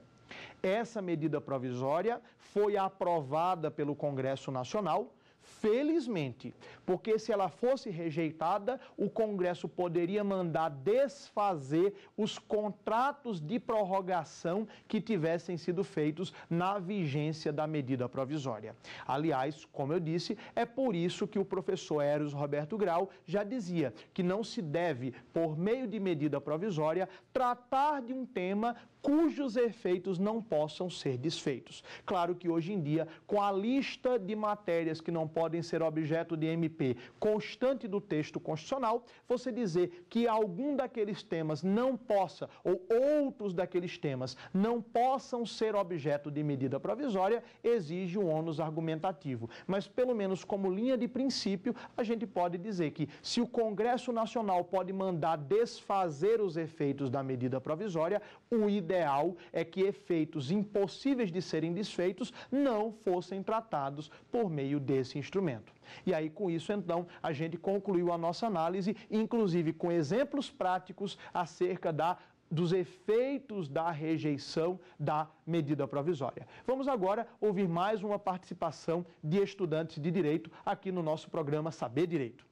A: Essa medida provisória foi aprovada pelo Congresso Nacional Felizmente, porque se ela fosse rejeitada, o Congresso poderia mandar desfazer os contratos de prorrogação que tivessem sido feitos na vigência da medida provisória. Aliás, como eu disse, é por isso que o professor Eros Roberto Grau já dizia que não se deve, por meio de medida provisória, tratar de um tema cujos efeitos não possam ser desfeitos. Claro que hoje em dia, com a lista de matérias que não podem podem ser objeto de MP constante do texto constitucional, você dizer que algum daqueles temas não possa, ou outros daqueles temas não possam ser objeto de medida provisória, exige um ônus argumentativo. Mas, pelo menos como linha de princípio, a gente pode dizer que se o Congresso Nacional pode mandar desfazer os efeitos da medida provisória, o ideal é que efeitos impossíveis de serem desfeitos não fossem tratados por meio desse instrumento. E aí, com isso, então, a gente concluiu a nossa análise, inclusive com exemplos práticos acerca da dos efeitos da rejeição da medida provisória. Vamos agora ouvir mais uma participação de estudantes de direito aqui no nosso programa Saber Direito.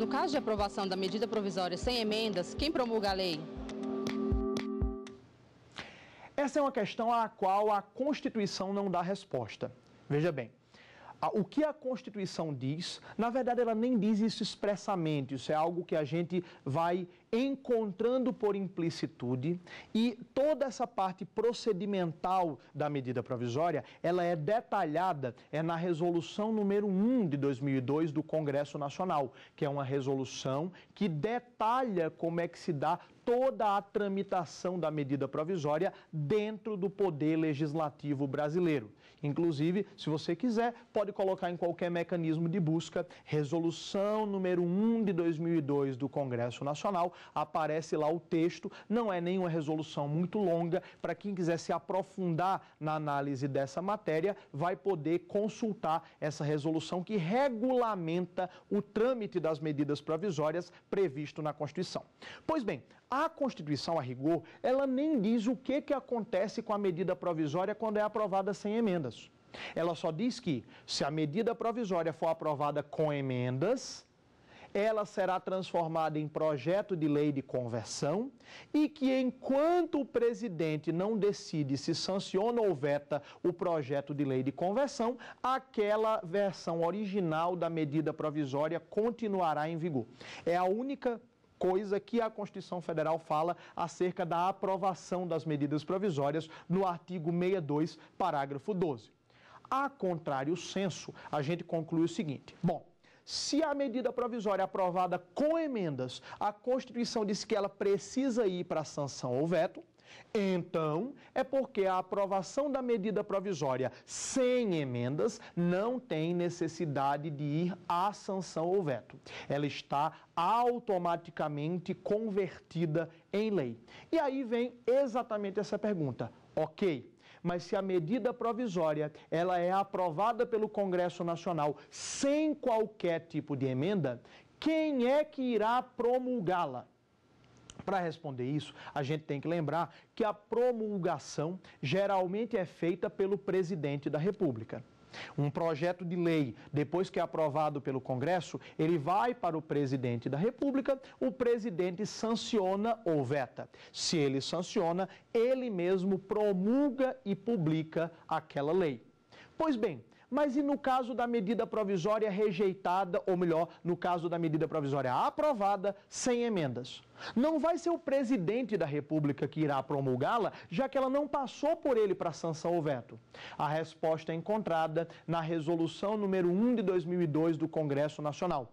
A: No caso de aprovação da medida provisória sem emendas, quem promulga a lei? Essa é uma questão à qual a Constituição não dá resposta. Veja bem, o que a Constituição diz, na verdade, ela nem diz isso expressamente, isso é algo que a gente vai encontrando por implicitude e toda essa parte procedimental da medida provisória, ela é detalhada é na resolução número 1 de 2002 do Congresso Nacional, que é uma resolução que detalha como é que se dá toda a tramitação da medida provisória dentro do poder legislativo brasileiro. Inclusive, se você quiser, pode colocar em qualquer mecanismo de busca. Resolução número 1 de 2002 do Congresso Nacional, aparece lá o texto. Não é nenhuma resolução muito longa. Para quem quiser se aprofundar na análise dessa matéria, vai poder consultar essa resolução que regulamenta o trâmite das medidas provisórias previsto na Constituição. Pois bem, a Constituição, a rigor, ela nem diz o que, que acontece com a medida provisória quando é aprovada sem emendas. Ela só diz que, se a medida provisória for aprovada com emendas, ela será transformada em projeto de lei de conversão e que, enquanto o presidente não decide se sanciona ou veta o projeto de lei de conversão, aquela versão original da medida provisória continuará em vigor. É a única coisa que a Constituição Federal fala acerca da aprovação das medidas provisórias no artigo 62, parágrafo 12. A contrário senso, a gente conclui o seguinte: bom, se a medida provisória é aprovada com emendas, a Constituição diz que ela precisa ir para sanção ou veto, então, é porque a aprovação da medida provisória sem emendas não tem necessidade de ir à sanção ou veto. Ela está automaticamente convertida em lei. E aí vem exatamente essa pergunta. OK, mas se a medida provisória ela é aprovada pelo Congresso Nacional sem qualquer tipo de emenda, quem é que irá promulgá-la? Para responder isso, a gente tem que lembrar que a promulgação geralmente é feita pelo presidente da República. Um projeto de lei, depois que é aprovado pelo Congresso, ele vai para o presidente da República, o presidente sanciona ou veta. Se ele sanciona, ele mesmo promulga e publica aquela lei. Pois bem, mas e no caso da medida provisória rejeitada, ou melhor, no caso da medida provisória aprovada, sem emendas? Não vai ser o presidente da República que irá promulgá-la, já que ela não passou por ele para sanção ou veto. A resposta é encontrada na resolução número 1 de 2002 do Congresso Nacional.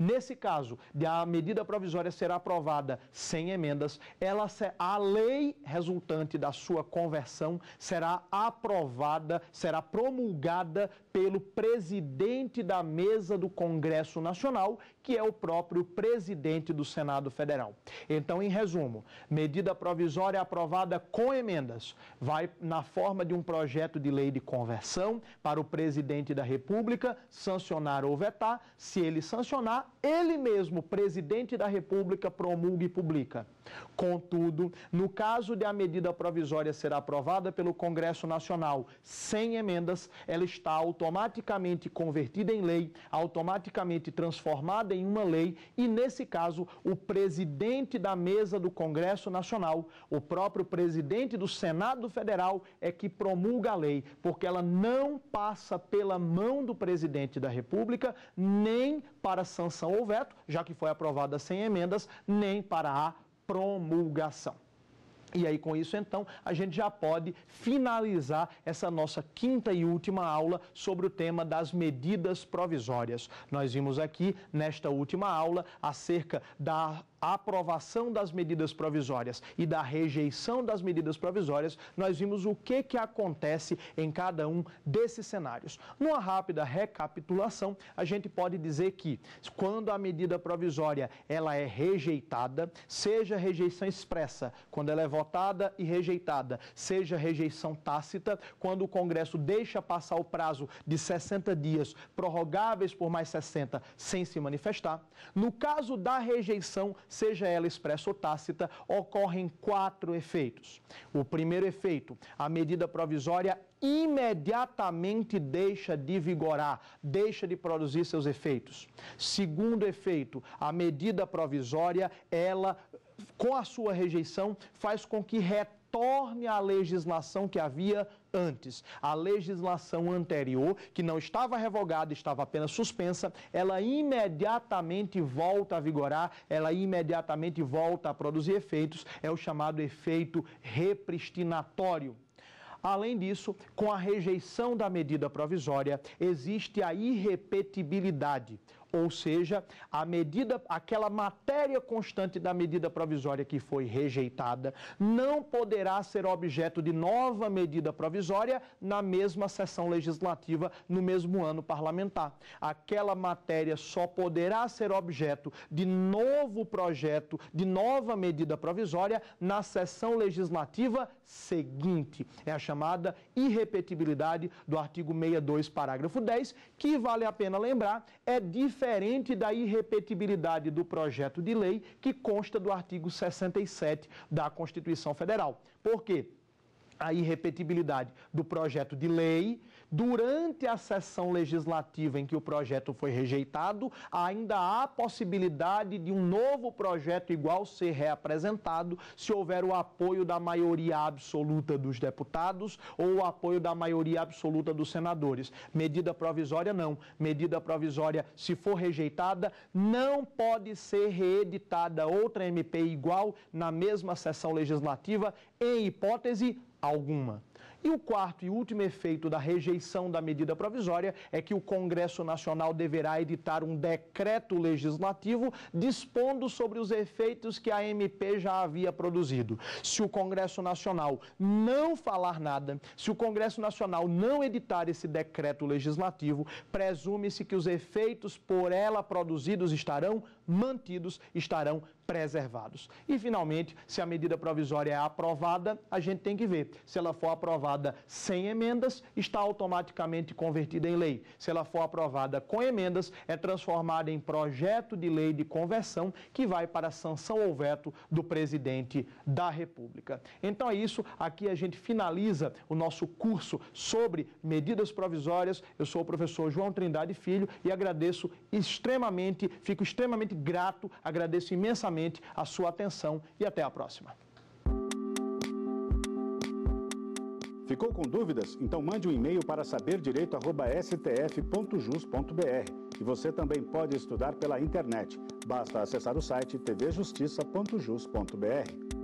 A: Nesse caso, a medida provisória será aprovada sem emendas, ela a lei resultante da sua conversão será aprovada, será promulgada pelo presidente da mesa do Congresso Nacional, que é o próprio presidente do Senado Federal. Então, em resumo, medida provisória aprovada com emendas vai na forma de um projeto de lei de conversão para o presidente da República sancionar ou vetar. Se ele sancionar, ele mesmo, presidente da República, promulga e publica. Contudo, no caso de a medida provisória ser aprovada pelo Congresso Nacional sem emendas, ela está automaticamente convertida em lei, automaticamente transformada em uma lei e, nesse caso, o presidente da mesa do Congresso Nacional, o próprio presidente do Senado Federal, é que promulga a lei, porque ela não passa pela mão do presidente da República, nem para sanção ou veto, já que foi aprovada sem emendas, nem para a promulgação. E aí, com isso, então, a gente já pode finalizar essa nossa quinta e última aula sobre o tema das medidas provisórias. Nós vimos aqui, nesta última aula, acerca da a aprovação das medidas provisórias e da rejeição das medidas provisórias, nós vimos o que, que acontece em cada um desses cenários. Numa rápida recapitulação, a gente pode dizer que quando a medida provisória ela é rejeitada, seja rejeição expressa, quando ela é votada e rejeitada, seja rejeição tácita, quando o Congresso deixa passar o prazo de 60 dias, prorrogáveis por mais 60, sem se manifestar. No caso da rejeição seja ela expressa ou tácita, ocorrem quatro efeitos. O primeiro efeito, a medida provisória imediatamente deixa de vigorar, deixa de produzir seus efeitos. Segundo efeito, a medida provisória, ela com a sua rejeição faz com que retorne retorne à legislação que havia antes. A legislação anterior, que não estava revogada, estava apenas suspensa, ela imediatamente volta a vigorar, ela imediatamente volta a produzir efeitos, é o chamado efeito repristinatório. Além disso, com a rejeição da medida provisória, existe a irrepetibilidade. Ou seja, a medida, aquela matéria constante da medida provisória que foi rejeitada não poderá ser objeto de nova medida provisória na mesma sessão legislativa no mesmo ano parlamentar. Aquela matéria só poderá ser objeto de novo projeto, de nova medida provisória na sessão legislativa seguinte. É a chamada irrepetibilidade do artigo 62, parágrafo 10, que vale a pena lembrar, é diferente da irrepetibilidade do projeto de lei que consta do artigo 67 da Constituição Federal. Por quê? A irrepetibilidade do projeto de lei Durante a sessão legislativa em que o projeto foi rejeitado, ainda há possibilidade de um novo projeto igual ser reapresentado se houver o apoio da maioria absoluta dos deputados ou o apoio da maioria absoluta dos senadores. Medida provisória não. Medida provisória, se for rejeitada, não pode ser reeditada outra MP igual na mesma sessão legislativa, em hipótese alguma. E o quarto e último efeito da rejeição da medida provisória é que o Congresso Nacional deverá editar um decreto legislativo dispondo sobre os efeitos que a MP já havia produzido. Se o Congresso Nacional não falar nada, se o Congresso Nacional não editar esse decreto legislativo, presume-se que os efeitos por ela produzidos estarão mantidos estarão preservados. E, finalmente, se a medida provisória é aprovada, a gente tem que ver. Se ela for aprovada sem emendas, está automaticamente convertida em lei. Se ela for aprovada com emendas, é transformada em projeto de lei de conversão que vai para a sanção ou veto do presidente da República. Então é isso. Aqui a gente finaliza o nosso curso sobre medidas provisórias. Eu sou o professor João Trindade Filho e agradeço extremamente, fico extremamente grato, agradeço imensamente a sua atenção e até a próxima. Ficou com dúvidas? Então mande um e-mail para saberdireito@stf.jus.br. E você também pode estudar pela internet. Basta acessar o site tvjustiça.jus.br.